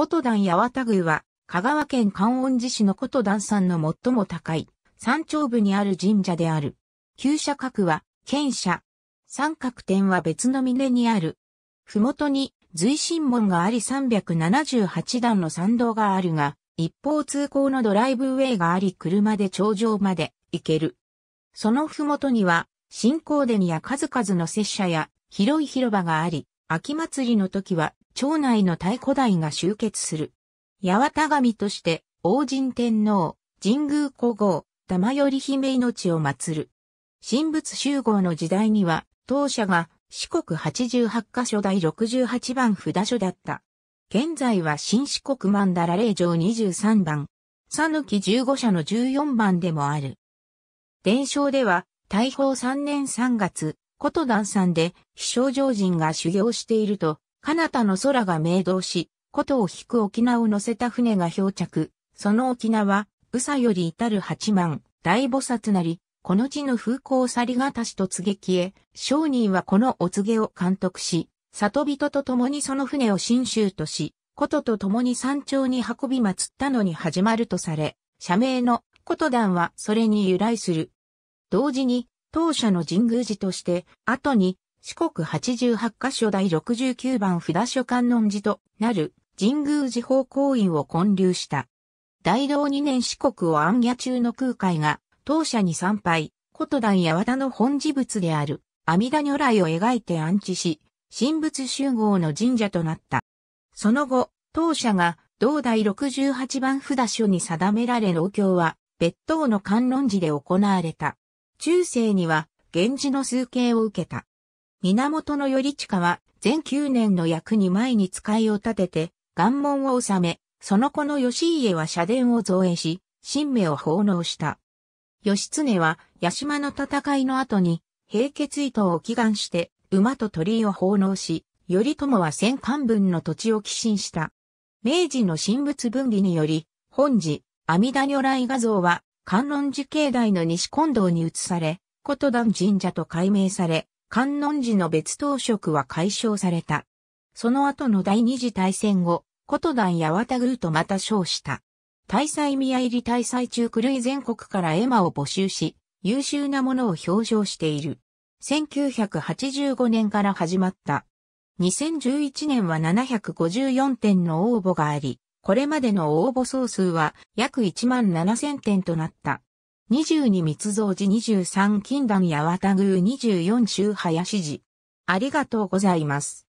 琴段八幡宮は、香川県観音寺市の琴段山の最も高い山頂部にある神社である。旧社格は、県社。三角点は別の峰にある。ふもとに随神門があり378段の参道があるが、一方通行のドライブウェイがあり車で頂上まで行ける。そのふもとには、新光殿や数々の拙者や広い広場があり、秋祭りの時は町内の太古台が集結する。八幡神として、王神天皇、神宮皇后、玉寄姫命を祀る。神仏集合の時代には、当社が四国八十八箇所第六十八番札所だった。現在は新四国万だ霊城二十三番、さぬき十五社の十四番でもある。伝承では、大宝三年三月、琴段山で、非正常人が修行していると、彼方の空が明動し、古都を引く沖縄を乗せた船が漂着、その沖縄、宇佐より至る八万、大菩薩なり、この地の風光去りがたしと告げ消え、商人はこのお告げを監督し、里人と共にその船を新州とし、古都と共に山頂に運び祀ったのに始まるとされ、社名の古都団はそれに由来する。同時に、当社の神宮寺として、後に四国八十八カ所第六十九番札所観音寺となる神宮寺法公院を建立した。大道二年四国を暗夜中の空海が当社に参拝、琴壇や和田の本事物である阿弥陀如来を描いて安置し、神仏集合の神社となった。その後、当社が同第十八番札所に定められ農協は別当の観音寺で行われた。中世には源氏の崇敬を受けた。源頼親は、全9年の役に前に使いを立てて、願文を収め、その子の義家は社殿を造営し、神明を奉納した。義経は、八島の戦いの後に、平血糸を祈願して、馬と鳥居を奉納し、頼朝は戦艦分の土地を寄進した。明治の神仏分離により、本寺、阿弥陀如来画像は、観音寺境内の西近道に移され、琴壇神社と改名され、観音寺の別当職は解消された。その後の第二次大戦後、琴団八幡宮とまた称した。大祭宮入り大祭中狂い全国から絵馬を募集し、優秀なものを表彰している。1985年から始まった。2011年は754点の応募があり、これまでの応募総数は約1万7000点となった。22密造寺23金断八幡宮24周林寺。ありがとうございます。